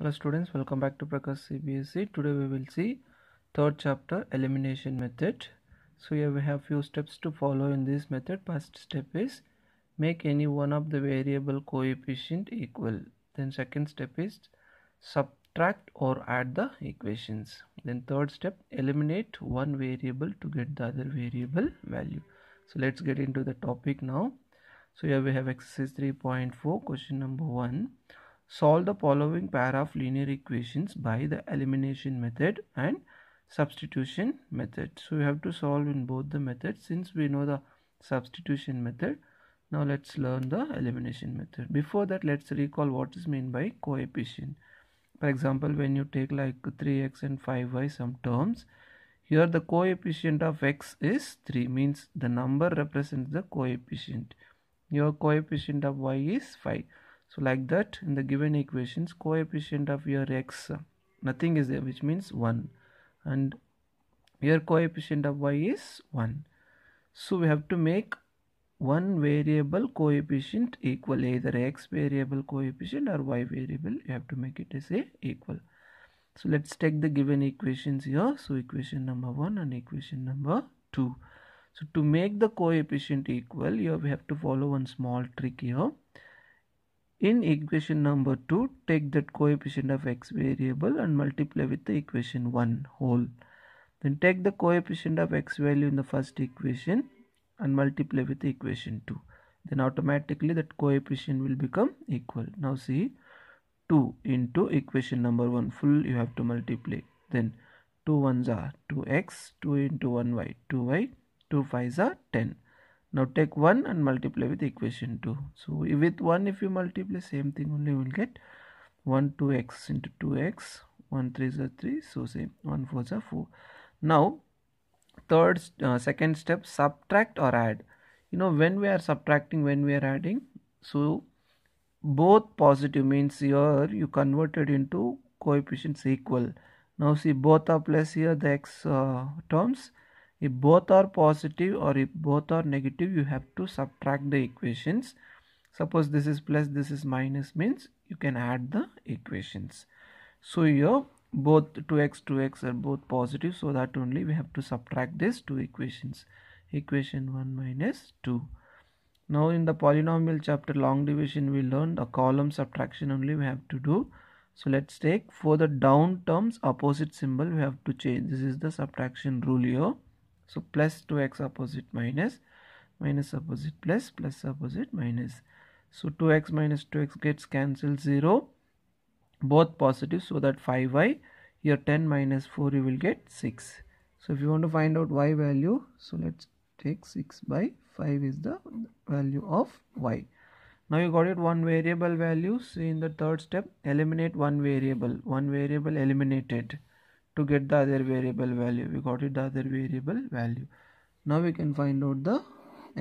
Hello students, welcome back to Prakash CBSE. Today we will see third chapter elimination method. So here we have few steps to follow in this method. First step is make any one of the variable coefficient equal. Then second step is subtract or add the equations. Then third step eliminate one variable to get the other variable value. So let's get into the topic now. So here we have exercise 3.4 question number 1 Solve the following pair of linear equations by the elimination method and substitution method. So we have to solve in both the methods since we know the substitution method. Now let's learn the elimination method. Before that let's recall what is meant by coefficient. For example when you take like 3x and 5y some terms here the coefficient of x is 3 means the number represents the coefficient. Your coefficient of y is 5 so like that in the given equations coefficient of your x nothing is there which means 1 and your coefficient of y is 1 so we have to make one variable coefficient equal either x variable coefficient or y variable you have to make it as a equal so let's take the given equations here so equation number 1 and equation number 2 so to make the coefficient equal here we have to follow one small trick here in equation number 2, take that coefficient of x variable and multiply with the equation 1 whole. Then take the coefficient of x value in the first equation and multiply with the equation 2. Then automatically that coefficient will become equal. Now see 2 into equation number 1 full you have to multiply. Then 2 ones are 2x, 2 into 1y, 2y, 2 5s are 10 now take 1 and multiply with equation 2 so with 1 if you multiply same thing only you will get 1 2x into 2x 1 3 is 3 so same 1 4 is 4 now third uh, second step subtract or add you know when we are subtracting when we are adding so both positive means here you converted into coefficients equal now see both are plus here the x uh, terms if both are positive or if both are negative you have to subtract the equations suppose this is plus this is minus means you can add the equations so your both 2x 2x are both positive so that only we have to subtract these two equations equation 1 minus 2 now in the polynomial chapter long division we learned a column subtraction only we have to do so let's take for the down terms opposite symbol we have to change this is the subtraction rule here so plus 2x opposite minus, minus opposite plus, plus opposite minus. So 2x minus 2x gets cancelled 0, both positive so that 5y, here 10 minus 4 you will get 6. So if you want to find out y value, so let's take 6 by 5 is the value of y. Now you got it one variable value. see in the third step, eliminate one variable. One variable eliminated to get the other variable value we got it the other variable value now we can find out the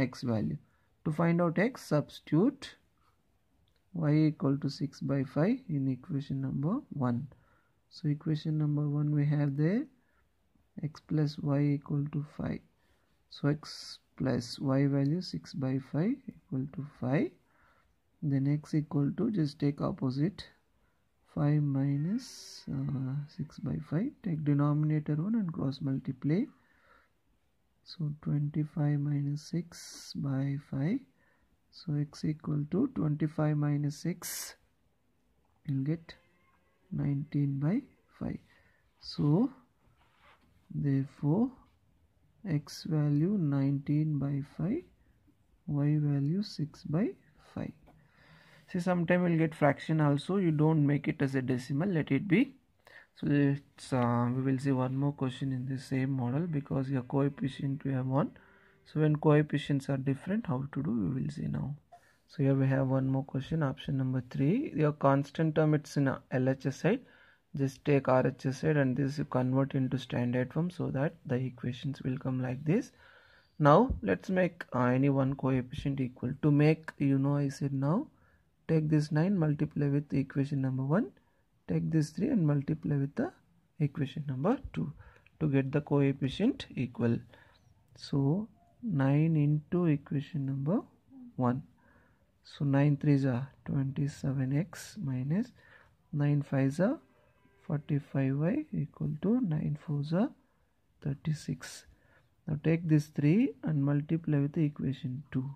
x value to find out x substitute y equal to 6 by 5 in equation number 1 so equation number 1 we have there x plus y equal to 5 so x plus y value 6 by 5 equal to 5 then x equal to just take opposite 5 minus uh, 6 by 5 take denominator 1 and cross multiply so 25 minus 6 by 5 so x equal to 25 minus 6 you'll get 19 by 5 so therefore x value 19 by 5 y value 6 by see sometime we'll get fraction also you don't make it as a decimal let it be so let's uh, we will see one more question in the same model because your coefficient we have one so when coefficients are different how to do we will see now so here we have one more question option number three your constant term it's in LHS side just take RHS side and this you convert into standard form so that the equations will come like this now let's make uh, any one coefficient equal to make you know I said now Take this 9 multiply with equation number 1. Take this 3 and multiply with the equation number 2 to get the coefficient equal. So 9 into equation number 1. So 9 is a 27x minus 9 is a 45y equal to 9 is a 36. Now take this 3 and multiply with the equation 2.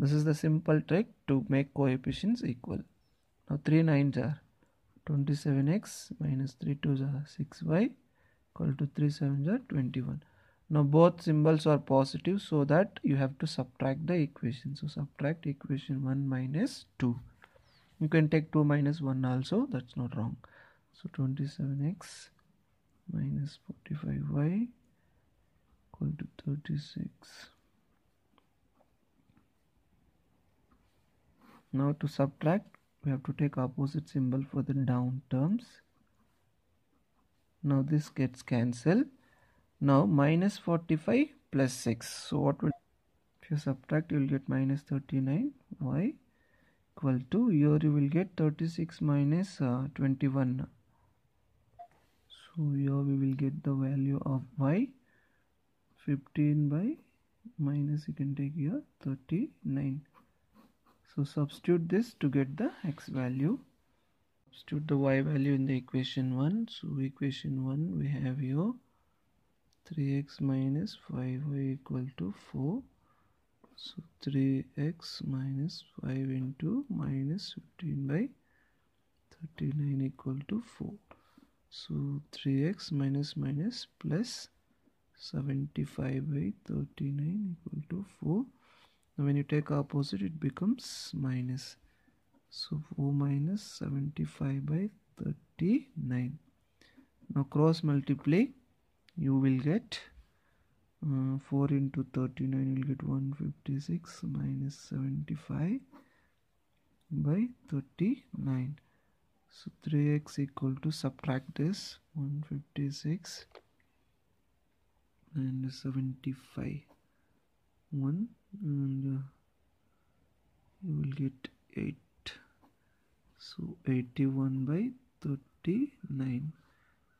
This is the simple trick to make coefficients equal. Now 3 nines are 27x minus 3 2s are 6y equal to 3 7s are 21. Now both symbols are positive so that you have to subtract the equation. So subtract equation 1 minus 2. You can take 2 minus 1 also that's not wrong. So 27x minus 45y equal to 36 Now to subtract, we have to take opposite symbol for the down terms. Now this gets cancelled. Now minus 45 plus 6. So what will if you subtract you will get minus 39 y equal to here you will get 36 minus, uh, 21. So here we will get the value of y 15 by minus you can take here 39 so substitute this to get the x value. Substitute the y value in the equation 1. So equation 1 we have your 3x minus 5y equal to 4. So 3x minus 5 into minus 15 by 39 equal to 4. So 3x minus minus plus 75 by 39 equal to 4 now when you take opposite it becomes minus so 4 minus 75 by 39 now cross multiply you will get uh, 4 into 39 you will get 156 minus 75 by 39 so 3x equal to subtract this 156 and 75 1 and uh, you will get 8 so 81 by 39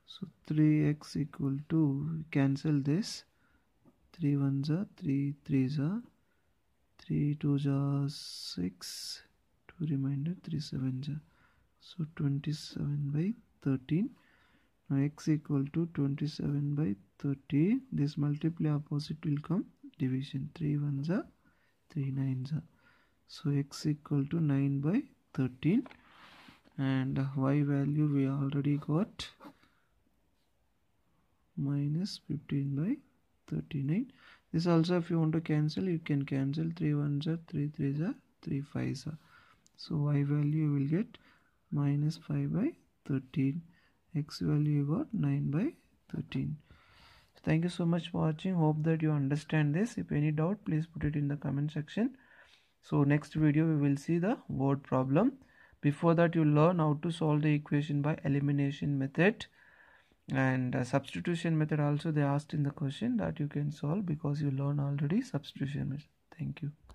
so 3x equal to cancel this 3 ones are 3 threes are 3 twos are 6 2 remainder 3 sevens are so 27 by 13 now x equal to 27 by 30 this multiply opposite will come division 3 ones are 3 nines are so x equal to 9 by 13 and y value we already got minus 15 by 39 this also if you want to cancel you can cancel 3 ones are 3 threes are 3 fives are so y value will get minus 5 by 13 x value you got 9 by 13 thank you so much for watching hope that you understand this if any doubt please put it in the comment section so next video we will see the word problem before that you learn how to solve the equation by elimination method and uh, substitution method also they asked in the question that you can solve because you learn already substitution method thank you